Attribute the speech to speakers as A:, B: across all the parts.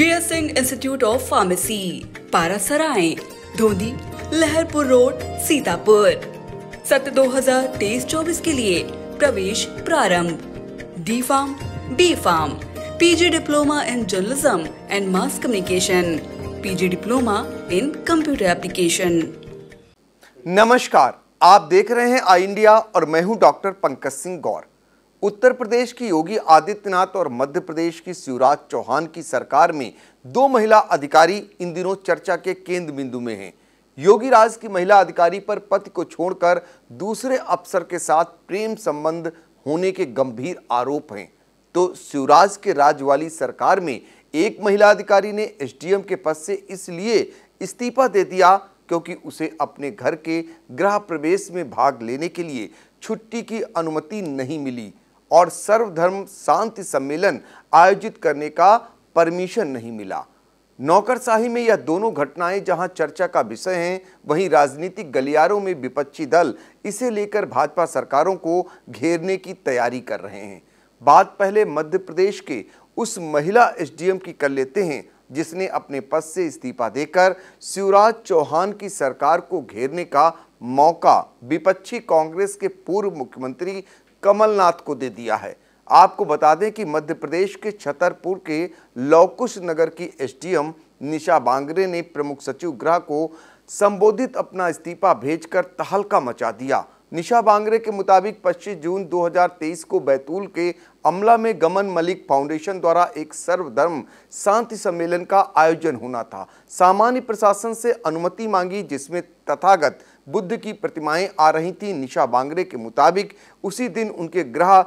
A: J S Singh institute of pharmacy Parasrai Dhodhi Laharpur road Sitapur सत्र दो हजार तेईस चौबीस के लिए प्रवेश प्रारंभ D pharm B pharm PG diploma in journalism and mass communication
B: PG diploma in computer application नमस्कार आप देख रहे हैं आई इंडिया और मैं हूं डॉक्टर पंकज सिंह गौर उत्तर प्रदेश की योगी आदित्यनाथ और मध्य प्रदेश की शिवराज चौहान की सरकार में दो महिला अधिकारी इन दिनों चर्चा के केंद्र बिंदु में हैं योगी राज की महिला अधिकारी पर पति को छोड़कर दूसरे अफसर के साथ प्रेम संबंध होने के गंभीर आरोप हैं तो शिवराज के राज वाली सरकार में एक महिला अधिकारी ने एसडीएम के पद से इसलिए इस्तीफा दे दिया क्योंकि उसे अपने घर के गृह प्रवेश में भाग लेने के लिए छुट्टी की अनुमति नहीं मिली और सर्वधर्म शांति सम्मेलन आयोजित करने का परमिशन नहीं मिला नौकरशाही में यह दोनों घटनाएं जहां चर्चा का विषय हैं वहीं राजनीतिक गलियारों में विपक्षी दल इसे लेकर भाजपा सरकारों को घेरने की तैयारी कर रहे हैं बात पहले मध्य प्रदेश के उस महिला एसडीएम की कर लेते हैं जिसने अपने पद से इस्तीफा देकर शिवराज चौहान की सरकार को घेरने का मौका विपक्षी कांग्रेस के पूर्व मुख्यमंत्री कमलनाथ को दे दिया है आपको बता दें कि मध्य प्रदेश के छतरपुर के लौकुश नगर की एसडीएम निशा बांगरे ने प्रमुख सचिव गृह को संबोधित अपना इस्तीफा भेजकर तहलका मचा दिया निशा बांगरे के मुताबिक 25 जून 2023 को बैतूल के अमला में गमन मलिक फाउंडेशन द्वारा एक सर्वधर्म शांति सम्मेलन का आयोजन होना था सामान्य प्रशासन से अनुमति मांगी जिसमें तथागत बुद्ध की प्रतिमाएं आ रही थीं निशा बांगरे के मुताबिक उसी दिन उनके ग्रह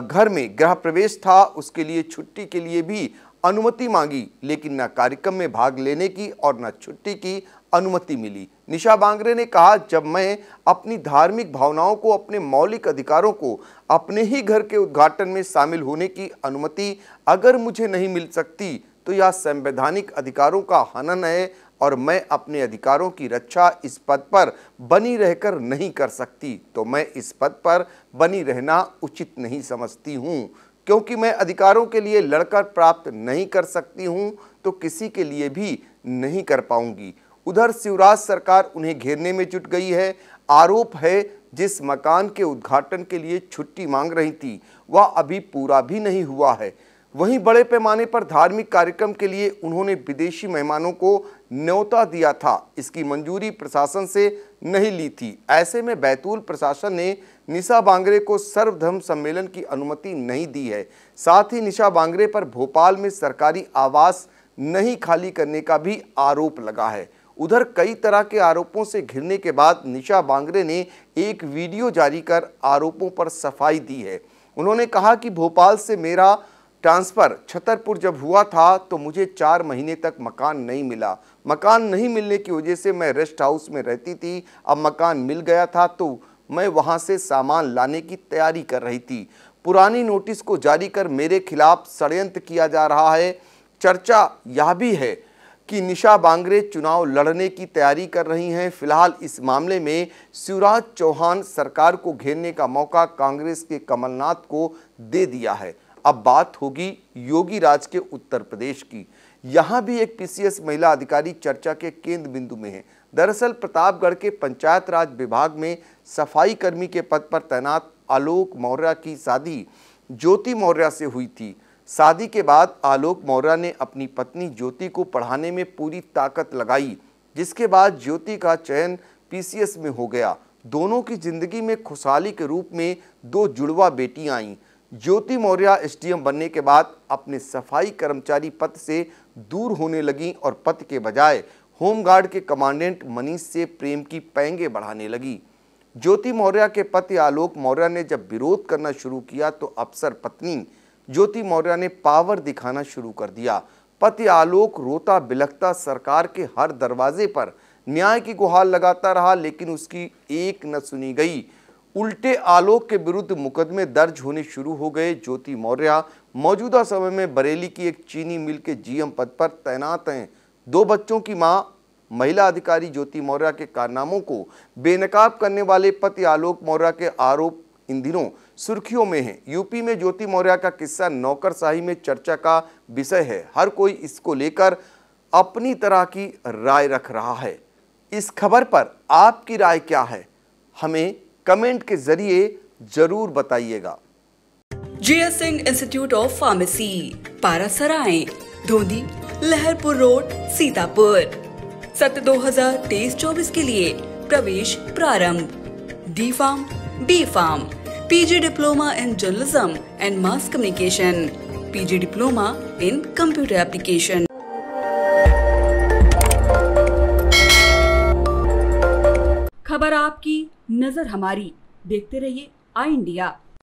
B: घर में ग्रह प्रवेश था उसके लिए छुट्टी के लिए भी अनुमति मांगी लेकिन न कार्यक्रम में भाग लेने की और न छुट्टी की अनुमति मिली निशा बांगरे ने कहा जब मैं अपनी धार्मिक भावनाओं को अपने मौलिक अधिकारों को अपने ही घर के उद्घाटन में शामिल होने की अनुमति अगर मुझे नहीं मिल सकती तो यह संवैधानिक अधिकारों का हनन है और मैं अपने अधिकारों की रक्षा इस पद पर बनी रहकर नहीं कर सकती तो मैं इस पद पर बनी रहना उचित नहीं समझती हूँ क्योंकि मैं अधिकारों के लिए लड़कर प्राप्त नहीं कर सकती हूँ तो किसी के लिए भी नहीं कर पाऊंगी उधर शिवराज सरकार उन्हें घेरने में जुट गई है आरोप है जिस मकान के उद्घाटन के लिए छुट्टी मांग रही थी वह अभी पूरा भी नहीं हुआ है वहीं बड़े पैमाने पर धार्मिक कार्यक्रम के लिए उन्होंने विदेशी मेहमानों को न्योता दिया था इसकी मंजूरी प्रशासन से नहीं ली थी ऐसे में बैतूल प्रशासन ने निशा बांगरे को सर्वधर्म सम्मेलन की अनुमति नहीं दी है साथ ही निशा बांगरे पर भोपाल में सरकारी आवास नहीं खाली करने का भी आरोप लगा है उधर कई तरह के आरोपों से घिरने के बाद निशा बांगरे ने एक वीडियो जारी कर आरोपों पर सफाई दी है उन्होंने कहा कि भोपाल से मेरा ट्रांसफ़र छतरपुर जब हुआ था तो मुझे चार महीने तक मकान नहीं मिला मकान नहीं मिलने की वजह से मैं रेस्ट हाउस में रहती थी अब मकान मिल गया था तो मैं वहाँ से सामान लाने की तैयारी कर रही थी पुरानी नोटिस को जारी कर मेरे खिलाफ षडयंत्र किया जा रहा है चर्चा यह भी है कि निशा बांगरे चुनाव लड़ने की तैयारी कर रही हैं फिलहाल इस मामले में शिवराज चौहान सरकार को घेरने का मौका कांग्रेस के कमलनाथ को दे दिया है अब बात होगी योगी राज के उत्तर प्रदेश की यहाँ भी एक पीसीएस महिला अधिकारी चर्चा के केंद्र बिंदु में है दरअसल प्रतापगढ़ के पंचायत राज विभाग में सफाई कर्मी के पद पर तैनात आलोक मौर्य की शादी ज्योति मौर्य से हुई थी शादी के बाद आलोक मौर्य ने अपनी पत्नी ज्योति को पढ़ाने में पूरी ताकत लगाई जिसके बाद ज्योति का चयन पीसीएस में हो गया दोनों की जिंदगी में खुशहाली के रूप में दो जुड़वा बेटियाँ आईं ज्योति मौर्य एसडीएम बनने के बाद अपने सफाई कर्मचारी पद से दूर होने लगी और पद के बजाय होमगार्ड के कमांडेंट मनीष से प्रेम की पैंगे बढ़ाने लगी ज्योति मौर्य के पति आलोक मौर्य ने जब विरोध करना शुरू किया तो अफसर पत्नी ज्योति मौर्य ने पावर दिखाना शुरू कर दिया पति आलोक रोता बिलखता सरकार के हर दरवाजे पर न्याय की गुहार लगाता रहा लेकिन उसकी एक न सुनी गई उल्टे आलोक के विरुद्ध मुकदमे दर्ज होने शुरू हो गए ज्योति मौर्य मौजूदा समय में बरेली की एक चीनी मिल के जीएम पद पर तैनात हैं दो बच्चों की मां महिला अधिकारी ज्योति मौर्य के कारनामों को बेनकाब करने वाले पति आलोक मौर्य के आरोप इन दिनों सुर्खियों में हैं यूपी में ज्योति मौर्य का किस्सा नौकरशाही में चर्चा का विषय है हर कोई इसको लेकर अपनी तरह की राय रख रहा है इस खबर पर आपकी राय क्या है हमें कमेंट के जरिए जरूर बताइएगा S
A: Singh institute of pharmacy Parasrai Dhoni Laharpur road Sitapur सत्र तेईस चौबीस के लिए प्रवेश प्रारंभ D pharm B pharm PG diploma in journalism and mass communication PG diploma in computer application खबर आपकी नज़र हमारी देखते रहिए आई इंडिया